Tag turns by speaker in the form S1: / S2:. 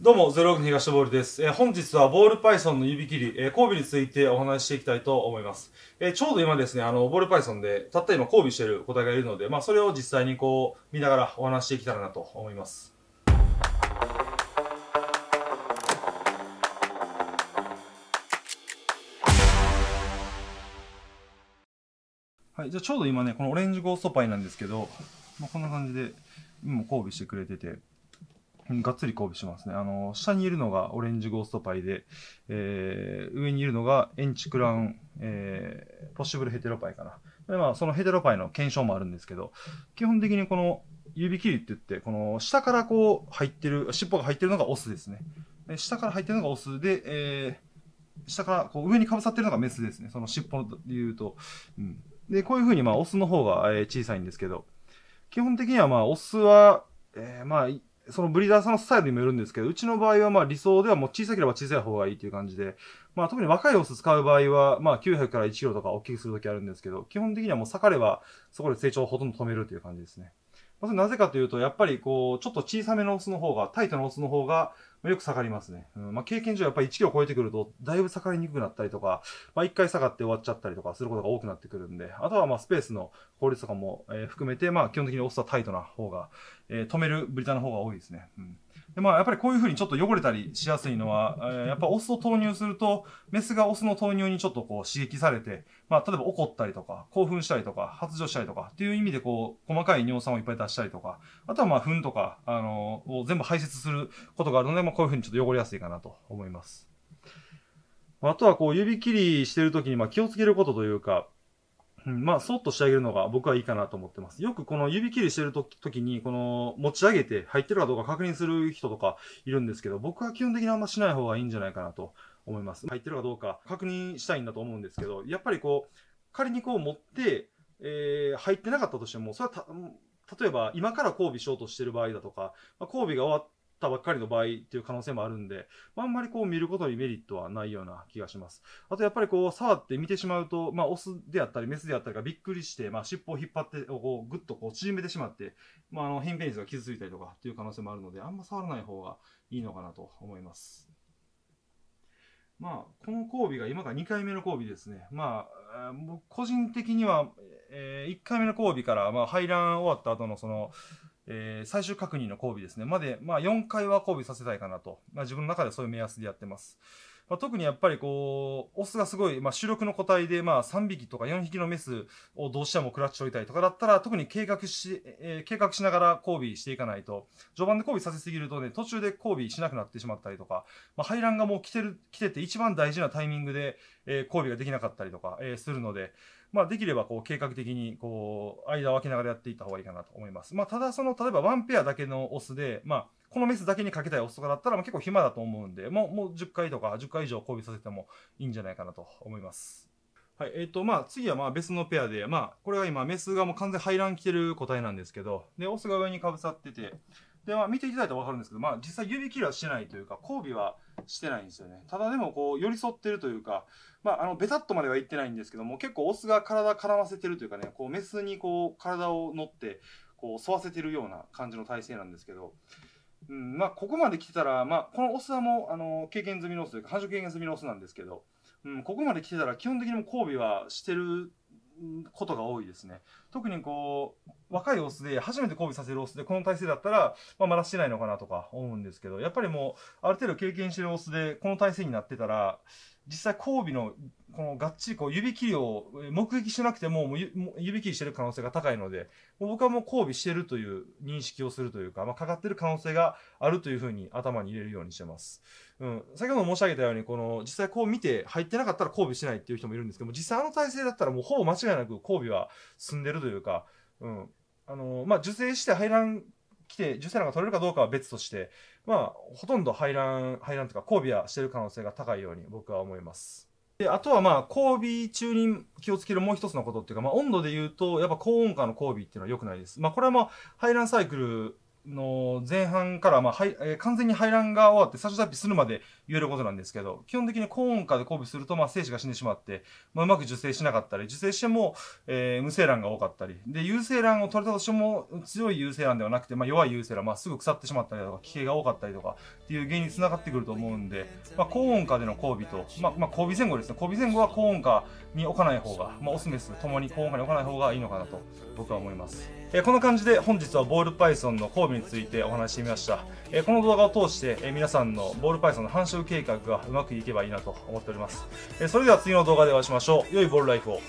S1: どうも、ゼロの東ボールです。えー、本日はボールパイソンの指切り、えー、交尾についてお話ししていきたいと思います。えー、ちょうど今ですね、あの、ボールパイソンで、たった今交尾している個体がいるので、まあ、それを実際にこう、見ながらお話していきたいなと思います。はい、じゃあちょうど今ね、このオレンジゴーストパイなんですけど、まあ、こんな感じで、今交尾してくれてて、がっつり交尾しますね。あの、下にいるのがオレンジゴーストパイで、えー、上にいるのがエンチクラウン、えー、ポッシブルヘテロパイかな。で、まあ、そのヘテロパイの検証もあるんですけど、基本的にこの指切りって言って、この下からこう入ってる、尻尾が入ってるのがオスですね。で下から入ってるのがオスで、えー、下からこう上にかぶさってるのがメスですね。その尻尾で言うと。うん、で、こういうふうにまあオスの方が小さいんですけど、基本的にはまあオスは、えー、まあ、そのブリーダーさんのスタイルにもよるんですけど、うちの場合はまあ理想ではもう小さければ小さい方がいいという感じで、まあ特に若いオス使う場合は、まあ900から1キロとか大きくするときあるんですけど、基本的にはもう裂かればそこで成長をほとんど止めるという感じですね。まあ、なぜかというと、やっぱりこう、ちょっと小さめのオスの方が、タイトなオスの方が、よく下がりますね。うん、まあ、経験上やっぱり1キロ超えてくると、だいぶ下がりにくくなったりとか、まあ、1回下がって終わっちゃったりとかすることが多くなってくるんで、あとはまあ、スペースの効率とかも、えー、含めて、まあ、基本的にオスはタイトな方が、えー、止めるブリタの方が多いですね。うん。で、まあ、やっぱりこういうふうにちょっと汚れたりしやすいのは、えー、やっぱオスを投入すると、メスがオスの投入にちょっとこう刺激されて、まあ、例えば怒ったりとか、興奮したりとか、発情したりとか、っていう意味でこう、細かい尿酸をいっぱい出したりとか、あとはまあ、糞とか、あのー、を全部排泄することがあるので、まあこういうふうにちょっと汚れやすいかなと思います。あとはこう指切りしてるときにまあ気をつけることというか、うん、まあ、そっとしてあげるのが僕はいいかなと思ってます。よくこの指切りしてるときに、この持ち上げて入ってるかどうか確認する人とかいるんですけど、僕は基本的にあんましない方がいいんじゃないかなと思います。入ってるかどうか確認したいんだと思うんですけど、やっぱりこう、仮にこう持って、えー、入ってなかったとしても、それは例えば今から交尾しようとしてる場合だとか、まあ、交尾が終わっったばっかりの場合っていう可能性もあるんで、まあ、んまりこう見ることにメリットはないような気がします。あとやっぱりこう触って見てしまうと、まあ、オスであったりメスであったりがびっくりして、まあ、尻尾を引っ張って、こうぐっとこう縮めてしまって、まあ、あの扁平率が傷ついたりとかっていう可能性もあるので、あんま触らない方がいいのかなと思います。まあ、この交尾が今が2回目の交尾ですね。まあ、僕個人的には、えー、1回目の交尾から、まあ、排卵終わった後のその、えー、最終確認の交尾ですね、まで、まあ、4回は交尾させたいかなと、まあ、自分の中でそういう目安でやってます。まあ、特にやっぱりこう、オスがすごい、まあ、主力の個体で、まあ、3匹とか4匹のメスをどうしても食らっちゃいたいとかだったら、特に計画し、えー、計画しながら交尾していかないと、序盤で交尾させすぎるとね、途中で交尾しなくなってしまったりとか、まあ、排卵がもう来てる、来てて一番大事なタイミングで、えー、交尾ができなかったりとか、えー、するので、まあ、できればこう計画的にこう間を空けながらやっていった方がいいかなと思います。まあ、ただ、その例えばワンペアだけのオスで、まあ、このメスだけにかけたいオスとかだったら、まあ、結構暇だと思うんで、もう、もう10回とか10回以上交尾させてもいいんじゃないかなと思います。はい。えっ、ー、と、まあ、次はまあ別のペアで、まあ、これは今、メスがもう完全排卵来てる個体なんですけど、で、オスが上にかぶさってて、で、まあ、見ていただいたらわかるんですけど、まあ、実際指切りはしてないというか、交尾はしてないんですよね。ただでも、こう、寄り添ってるというか、まあ、あの、ベタっとまでは言ってないんですけども、結構オスが体絡ませてるというかね、こう、メスにこう、体を乗って、こう、沿わせてるような感じの体勢なんですけど、うん、まあ、ここまで来てたら、まあ、このオスはもう、あの、経験済みのオスというか、繁殖経験済みのオスなんですけど、うん、ここまで来てたら、基本的にも交尾はしてることが多いですね。特にこう、若いオスで、初めて交尾させるオスで、この体勢だったら、まあ、まだしてないのかなとか思うんですけど、やっぱりもう、ある程度経験してるオスで、この体勢になってたら、実際交尾のこのがっちりこう指切りを目撃しなくてももう指切りしてる可能性が高いので僕はもう交尾してるという認識をするというか、まあ、かかってる可能性があるというふうに頭に入れるようにしてます、うん、先ほど申し上げたようにこの実際こう見て入ってなかったら交尾しないっていう人もいるんですけども実際あの体勢だったらもうほぼ間違いなく交尾は進んでるというか、うんあのまあ、受精して排卵来て受精卵が取れるかどうかは別としてまあ、ほとんど排卵、排卵とか交尾はしてる可能性が高いように僕は思います。で、あとはまあ、交尾中に気をつけるもう一つのことっていうか、まあ、温度で言うと、やっぱ高温下の交尾っていうのは良くないです。まあ、これはまあ、排卵サイクルの前半から、まあはいえー、完全に排卵が終わって最初脱皮するまで言えることなんですけど、基本的に高温下で交尾すると、まあ、精子が死んでしまって、まあ、うまく受精しなかったり、受精しても、えー、無精卵が多かったり、で、有精卵を取れたとしても、強い有精卵ではなくて、まあ、弱い有精卵、まあ、すぐ腐ってしまったりとか、危険が多かったりとか、っていう原因につながってくると思うんで、まあ、高温下での交尾と、まあ、まあ、交尾前後ですね。交尾前後は高温下に置かない方が、まあ、オスメスともに高温下に置かない方がいいのかなと、僕は思います。えこの感じで本日はボールパイソンの交尾についてお話してみました、えこの動画を通して、え皆さんのボールパイソンの繁殖計画がうまくいけばいいなと思っております、えそれでは次の動画でお会いしましょう良いボールライフを